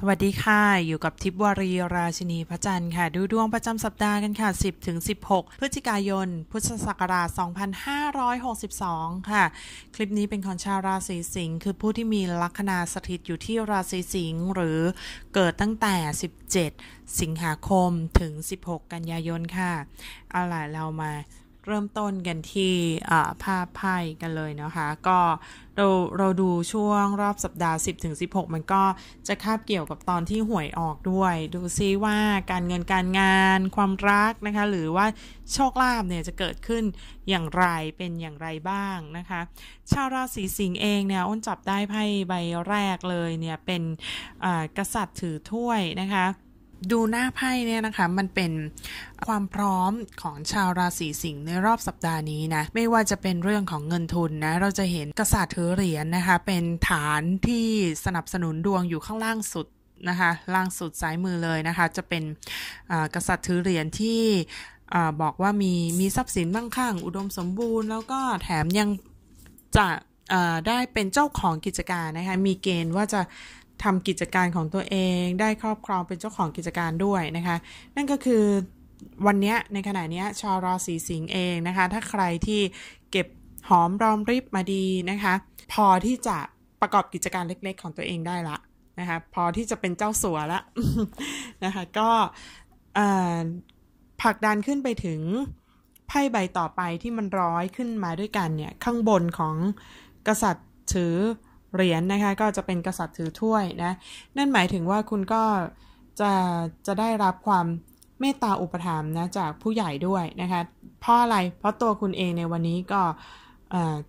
สวัสดีค่ะ อยู่กับทิพวารีราชินีพระจันทร์ค่ะ ดูดวงประจำสัปดาห์กันค่ะ 10 16 พฤศจิกายน พุทธศักราช 2562 ค่ะ คลิปนี้เป็นของชาวราศีสิงค์คือผู้ที่มีลัคนาสถิตอยู่ที่ราศีสิงห์หรือเกิดตั้งแต่ 17 สิงหาคม ถึง 16 กันยายนค่ะ เอาล่ะเรามาเริ่มต้นกันที่ภาพไพ่กันเลยนะคะ ก็เราเราดูช่วงรอบสัปดาห์ 10-16 มันก็จะคาบเกี่ยวกับตอนที่หวยออกด้วย ดูซิว่าการเงินการงานความรักนะคะ หรือว่าโชคลาภเนี่ยจะเกิดขึ้นอย่างไรเป็นอย่างไรบ้างนะคะชาวราศีสิงห์เองเนี่ย อ้นจับได้ไพ่ใบแรกเลยเนี่ย เป็นกษัตริย์ถือถ้วยนะคะดูหน้าไพ่เนี่ยนะคะมันเป็นความพร้อมของชาวราศีสิงห์ในรอบสัปดาห์นี้นะ ไม่ว่าจะเป็นเรื่องของเงินทุนนะ เราจะเห็นกษัตริย์ถือเหรียญนะคะเป็นฐานที่สนับสนุนดวงอยู่ข้างล่างสุดนะคะล่างสุด ซ้ายมือเลยนะคะจะเป็นกษัตริย์ถือเหรียญที่บอกว่ามีมีทรัพย์สินมั่งคั่ง อุดมสมบูรณ์ แล้วก็แถมยังจะได้เป็นเจ้าของกิจการนะคะมีเกณฑ์ว่าจะทำกิจการของตัวเองได้ครอบครองเป็นเจ้าของกิจการด้วยนะคะ นั่นก็คือวันนี้ในขณะนี้ชาวราศีสิงห์เองนะคะ ถ้าใครที่เก็บหอมรอมริบมาดีนะคะ พอที่จะประกอบกิจการเล็กๆ ของตัวเองได้ละนะคะพอที่จะเป็นเจ้าสัวละนะคะก็ผลักดันขึ้นไปถึง ไพ่ใบต่อไปที่มันร้อยขึ้นมาด้วยกันเนี่ยข้างบนของกษัตริย์ถือเหรียญนนะคะก็จะเป็นกษัตริย์ถือถ้วยนะนั่นหมายถึงว่าคุณก็จะจะได้รับความเมตตาอุปถัมภ์นะจากผู้ใหญ่ด้วยนะคะเพราะอะไรเพราะตัวคุณเองในวันนี้ก็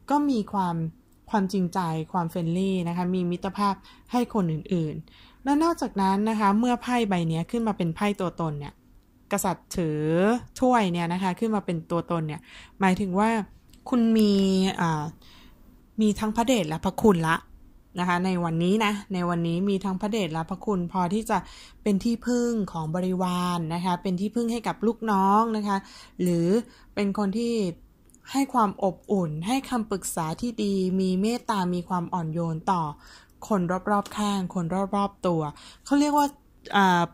ก็มีความความจริงใจความเฟรนลี่นะคะมีมิตรภาพให้คนอื่นๆ แล้วนอกจากนั้นนะคะเมื่อไพ่ใบนี้ขึ้นมาเป็นไพ่ตัวตนเนี่ยกษัตริย์ถือถ้วยเนี่ยนะคะขึ้นมาเป็นตัวตนเนี่ยหมายถึงว่าคุณมีมีทั้งพระเดชและพระคุณละนะคะในวันนี้นะในวันนี้มีทั้งพระเดชและพระคุณพอที่จะเป็นที่พึ่งของบริวารนนะคะเป็นที่พึ่งให้กับลูกน้องนะคะหรือเป็นคนที่ให้ความอบอุ่นให้คำปรึกษาที่ดี มีเมตตามีความอ่อนโยนต่อคนรอบๆข้าง คนรอบๆตัวเขาเรียกว่า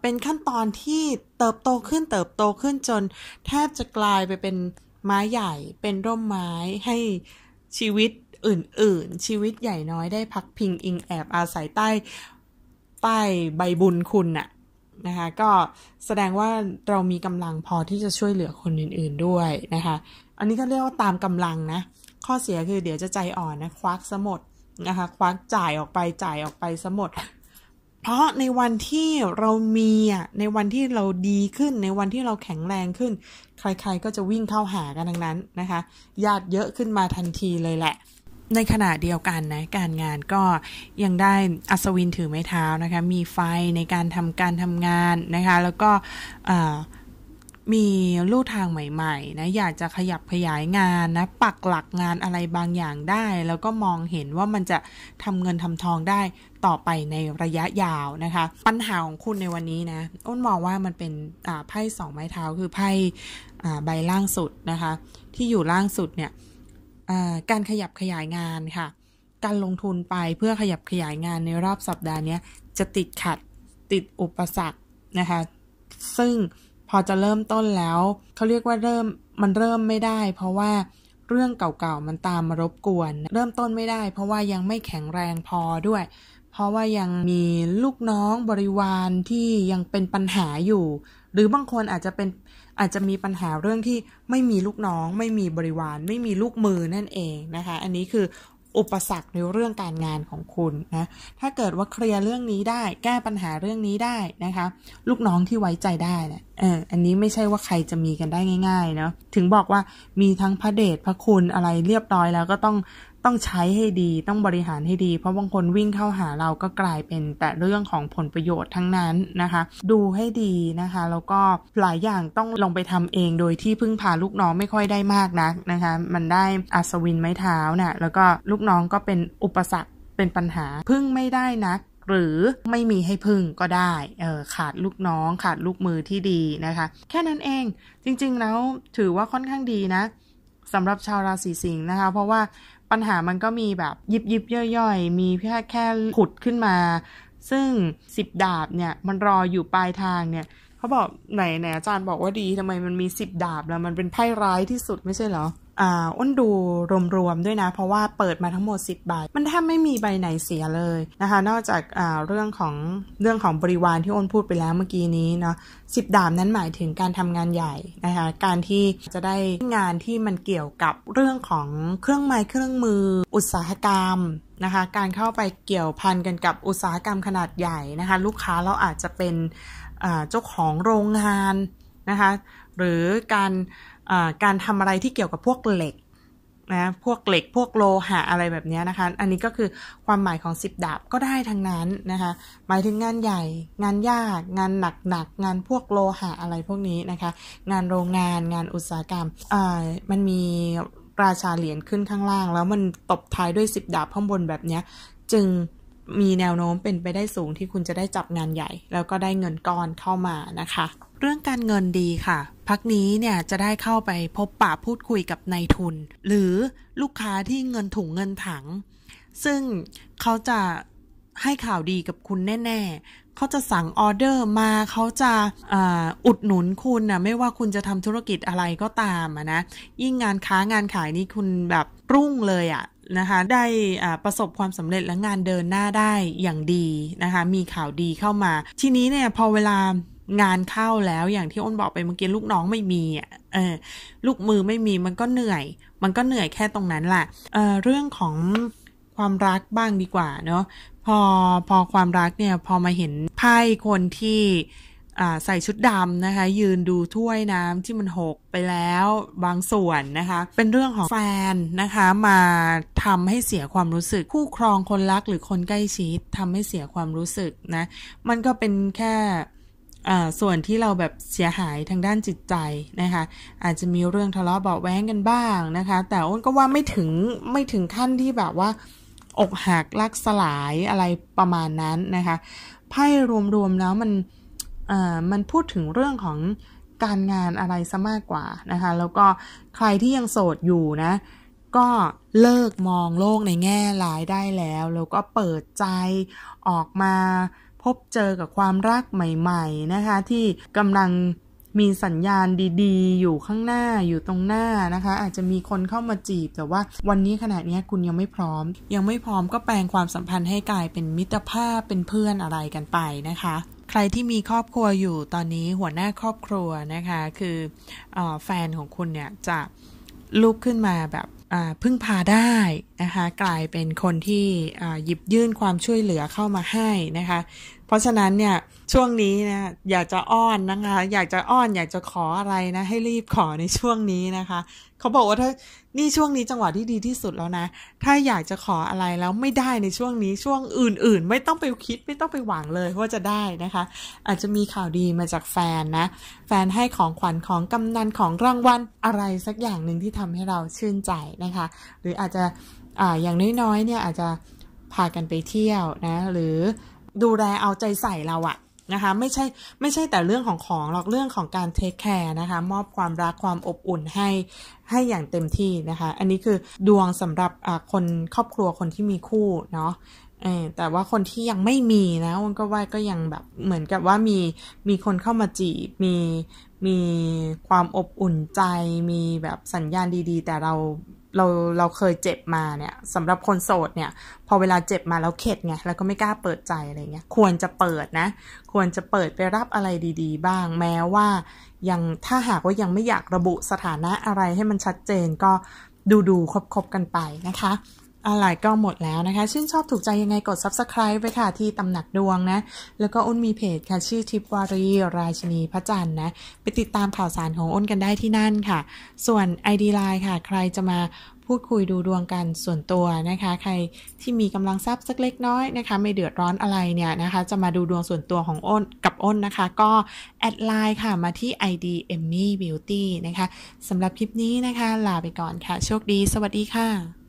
เป็นขั้นตอนที่เติบโตขึ้นเติบโตขึ้นจน แทบจะกลายไปเป็นไม้ใหญ่เป็นร่มไม้ให้ชีวิตอื่นๆ ชีวิตใหญ่น้อยได้พักพิงอิงแอบอาศัยใต้ ใต้ใบบุญคุณน่ะนะคะก็แสดงว่าเรามีกำลังพอที่จะช่วยเหลือคนอื่นๆด้วยนะคะ อันนี้ก็เรียกว่าตามกำลังนะ ข้อเสียคือเดี๋ยวจะใจอ่อนนะควักสมดนะคะควักจ่ายออกไปจ่ายออกไปสมด เพราะในวันที่เรามีอ่ะในวันที่เราดีขึ้นในวันที่เราแข็งแรงขึ้นใครๆก็จะวิ่งเข้าหากันดังนั้นนะคะญาติเยอะขึ้นมาทันทีเลยแหละในขณะเดียวกันนะ การงานก็ยังได้อัศวินถือไม้เท้านะคะ มีไฟในการทำการทำงานนะคะแล้วก็มีลู่ทางใหม่ๆนะอยากจะขยับขยายงานนะปักหลักงานอะไรบางอย่างได้ แล้วก็มองเห็นว่ามันจะทำเงินทำทองได้ต่อไปในระยะยาวนะคะ ปัญหาของคุณในวันนี้นะอ้นมองว่ามันเป็นไพ่สองไม้เท้าคือไพ่ใบล่างสุดนะคะที่อยู่ล่างสุดเนี่ยการขยับขยายงานค่ะ การลงทุนไปเพื่อขยับขยายงานในรอบสัปดาห์นี้จะติดขัดติดอุปสรรคนะคะ ซึ่งพอจะเริ่มต้นแล้วเขาเรียกว่าเริ่มมันเริ่มไม่ได้ เพราะว่าเรื่องเก่าๆมันตามมารบกวน เริ่มต้นไม่ได้ เพราะว่ายังไม่แข็งแรงพอด้วยเพราะว่ายังมีลูกน้องบริวารที่ยังเป็นปัญหาอยู่หรือบางคนอาจจะเป็นอาจจะมีปัญหาเรื่องที่ไม่มีลูกน้อง ไม่มีบริวาร ไม่มีลูกมือนั่นเองนะคะอันนี้คืออุปสรรคในเรื่องการงานของคุณนะถ้าเกิดว่าเคลียร์เรื่องนี้ได้ แก้ปัญหาเรื่องนี้ได้นะคะลูกน้องที่ไว้ใจได้นะเออ อันนี้ไม่ใช่ว่าใครจะมีกันได้ง่าย ๆ เนาะถึงบอกว่ามีทั้งพระเดชพระคุณอะไรเรียบร้อยแล้วก็ต้องต้องใช้ให้ดี ต้องบริหารให้ดี เพราะบางคนวิ่งเข้าหาเราก็กลายเป็นแต่เรื่องของผลประโยชน์ทั้งนั้นนะคะ ดูให้ดีนะคะ แล้วก็หลายอย่างต้องลงไปทำเองโดยที่พึ่งพาลูกน้องไม่ค่อยได้มากนักนะคะ มันได้อัศวินไม้เท้านะ่ะแล้วก็ลูกน้องก็เป็นอุปสรรคเป็นปัญหาพึ่งไม่ได้นัก หรือไม่มีให้พึ่งก็ได้ขาดลูกน้องขาดลูกมือที่ดีนะคะ แค่นั้นเอง จริงๆแล้วถือว่าค่อนข้างดีนะสำหรับชาวราศีสิงห์นะคะ เพราะว่าปัญหามันก็มีแบบยิบยิบย่อยๆ มีแค่แค่ขุดขึ้นมา ซึ่งสิบดาบเนี่ย มันรออยู่ปลายทางเนี่ยเขาบอกไหนไหนอาจารย์บอกว่าดีทำไมมันมีสิบดาบแล้วมันเป็นไพ่ร้ายที่สุดไม่ใช่เหรออ้นดูรวมๆด้วยนะ เพราะว่าเปิดมาทั้งหมด10บใบมันแทบไม่มีใบไหนเสียเลยนะคะนอกจากเรื่องของเรื่องของบริวารที่อ้นพูดไปแล้วเมื่อกี้นี้เนาะสิบดาบนั้นหมายถึงการทำงานใหญ่นะคะการที่จะได้งานที่มันเกี่ยวกับเรื่องของเครื่องไม้เครื่องมืออุตสาหกรรมนะคะการเข้าไปเกี่ยวพันกันกับอุตสาหกรรมขนาดใหญ่นะคะลูกค้าเราอาจจะเป็นเจ้าของโรงงานนะคะหรือการการทำอะไรที่เกี่ยวกับพวกเหล็กนะพวกเหล็ก พวกโลหะอะไรแบบนี้นะคะ อันนี้ก็คือความหมายของสิบดาบก็ได้ทั้งนั้นนะคะ หมายถึงงานใหญ่ งานยาก งานหนักหนัก งานพวกโลหะอะไรพวกนี้นะคะ งานโรงงานงานอุตสาหกรรมมันมีราชาเหรียญขึ้นข้างล่างแล้วมันตบท้ายด้วยสิบดาบข้างบนแบบนี้จึงมีแนวโน้มเป็นไปได้สูงที่คุณจะได้จับงานใหญ่ แล้วก็ได้เงินก้อนเข้ามานะคะ เรื่องการเงินดีค่ะ พักนี้เนี่ยจะได้เข้าไปพบปะพูดคุยกับนายทุน หรือลูกค้าที่เงินถุงเงินถัง ซึ่งเขาจะให้ข่าวดีกับคุณแน่ๆ เขาจะสั่งออเดอร์มาเขาจะอุดหนุนคุณนะไม่ว่าคุณจะทำธุรกิจอะไรก็ตามนะยิ่งงานค้างานขายนี่คุณแบบรุ่งเลยอ่ะนะคะได้ประสบความสำเร็จและงานเดินหน้าได้อย่างดีนะคะ มีข่าวดีเข้ามา ทีนี้เนี่ย พอเวลางานเข้าแล้ว อย่างที่อ้นบอกไปเมื่อกี้ลูกน้องไม่มีเออลูกมือไม่มีมันก็เหนื่อย มันก็เหนื่อยแค่ตรงนั้นแหละเออเรื่องของความรักบ้างดีกว่า เนาะพอพอความรักเนี่ย พอมาเห็นไพ่คนที่ใส่ชุดดำนะคะ ยืนดูถ้วยน้ำที่มันหกไปแล้วบางส่วนนะคะ เป็นเรื่องของแฟนนะคะ มาทำให้เสียความรู้สึก คู่ครองคนรักหรือคนใกล้ชิดทำให้เสียความรู้สึกนะ มันก็เป็นแค่ส่วนที่เราแบบเสียหายทางด้านจิตใจนะคะ อาจจะมีเรื่องทะเลาะเบาแว้งกันบ้างนะคะ แต่อ้นก็ว่าไม่ถึงไม่ถึงขั้นที่แบบว่า อกหักลักสลายอะไรประมาณนั้นนะคะไพ่รวมๆแล้วมันมันพูดถึงเรื่องของการงานอะไรซะมากกว่านะคะแล้วก็ใครที่ยังโสดอยู่นะก็เลิกมองโลกในแง่ร้ายได้แล้ว แล้วก็เปิดใจออกมาพบเจอกับความรักใหม่ๆนะคะที่กำลังมีสัญญาณดี ๆ อยู่ข้างหน้าอยู่ตรงหน้านะคะ อาจจะมีคนเข้ามาจีบ แต่ว่าวันนี้ขณะนี้คุณยังไม่พร้อม ยังไม่พร้อมก็แปลงความสัมพันธ์ให้กลายเป็นมิตรภาพเป็นเพื่อนอะไรกันไปนะคะ ใครที่มีครอบครัวอยู่ตอนนี้หัวหน้าครอบครัวนะคะ คืออแฟนของคุณเนี่ยจะลุกขึ้นมาแบบพึ่งพาได้นะคะกลายเป็นคนที่หยิบยื่นความช่วยเหลือเข้ามาให้นะคะเพราะฉะนั้นเนี่ยช่วงนี้นะอยากจะอ้อนนะคะ อยากจะอ้อนอยากจะขออะไรนะให้รีบขอในช่วงนี้นะคะเขาบอกว่าถ้านี่ช่วงนี้จังหวะที่ดีที่สุดแล้วนะถ้าอยากจะขออะไรแล้วไม่ได้ในช่วงนี้ช่วงอื่น ๆ ไม่ต้องไปคิดไม่ต้องไปหวังเลยว่าจะได้นะคะ อาจจะมีข่าวดีมาจากแฟนนะแฟนให้ของขวัญของกำนันของรางวัลอะไรสักอย่างหนึ่งที่ทำให้เราชื่นใจนะคะ หรืออาจจะอ่าอย่างน้อยๆเนี่ย อาจจะพากันไปเที่ยวนะ หรือดูแลเอาใจใส่เราอะนะคะไม่ใช่ไม่ใช่แต่เรื่องของของหรอกเรื่องของการเทคแคร์นะคะมอบความรักความอบอุ่นให้ให้อย่างเต็มที่นะคะ อันนี้คือดวงสำหรับคนครอบครัวคนที่มีคู่เนาะแต่ว่าคนที่ยังไม่มีนะวันก็ว่าก็ยังแบบเหมือนกับว่ามีมีคนเข้ามาจีบมีมีความอบอุ่นใจ มีแบบสัญญาณดี ๆ แต่เราเราเราเคยเจ็บมาเนี่ยสำหรับคนโสดเนี่ย พอเวลาเจ็บมาแล้วเข็ดไงแล้วก็ไม่กล้าเปิดใจอะไรเงี้ยควรจะเปิดนะ ควรจะเปิดไปรับอะไรดีๆ บ้าง แม้ว่ายังถ้าหากว่ายังไม่อยากระบุสถานะอะไรให้มันชัดเจนก็ดูดูคบๆกันไปนะคะอะไรก็หมดแล้วนะคะชื่นชอบถูกใจยังไงกด subscribe ไปค่ะที่ตำหนักดวงนะ แล้วก็อ้นมีเพจค่ะชื่อทิพวารีราชินีพระจันทร์นะ ไปติดตามข่าวสารของอ้นกันได้ที่นั่นค่ะ ส่วน ID Line ค่ะ ใครจะมาพูดคุยดูดวงกันส่วนตัวนะคะ ใครที่มีกำลังทรัพย์สักเล็กน้อยนะคะ ไม่เดือดร้อนอะไรเนี่ยนะคะ จะมาดูดวงส่วนตัวของอ้นกับอ้นนะคะ ก็แอดไลน์ค่ะมาที่ ID Emmy Beauty นะคะสำหรับคลิปนี้นะคะ ลาไปก่อนค่ะโชคดี สวัสดีค่ะ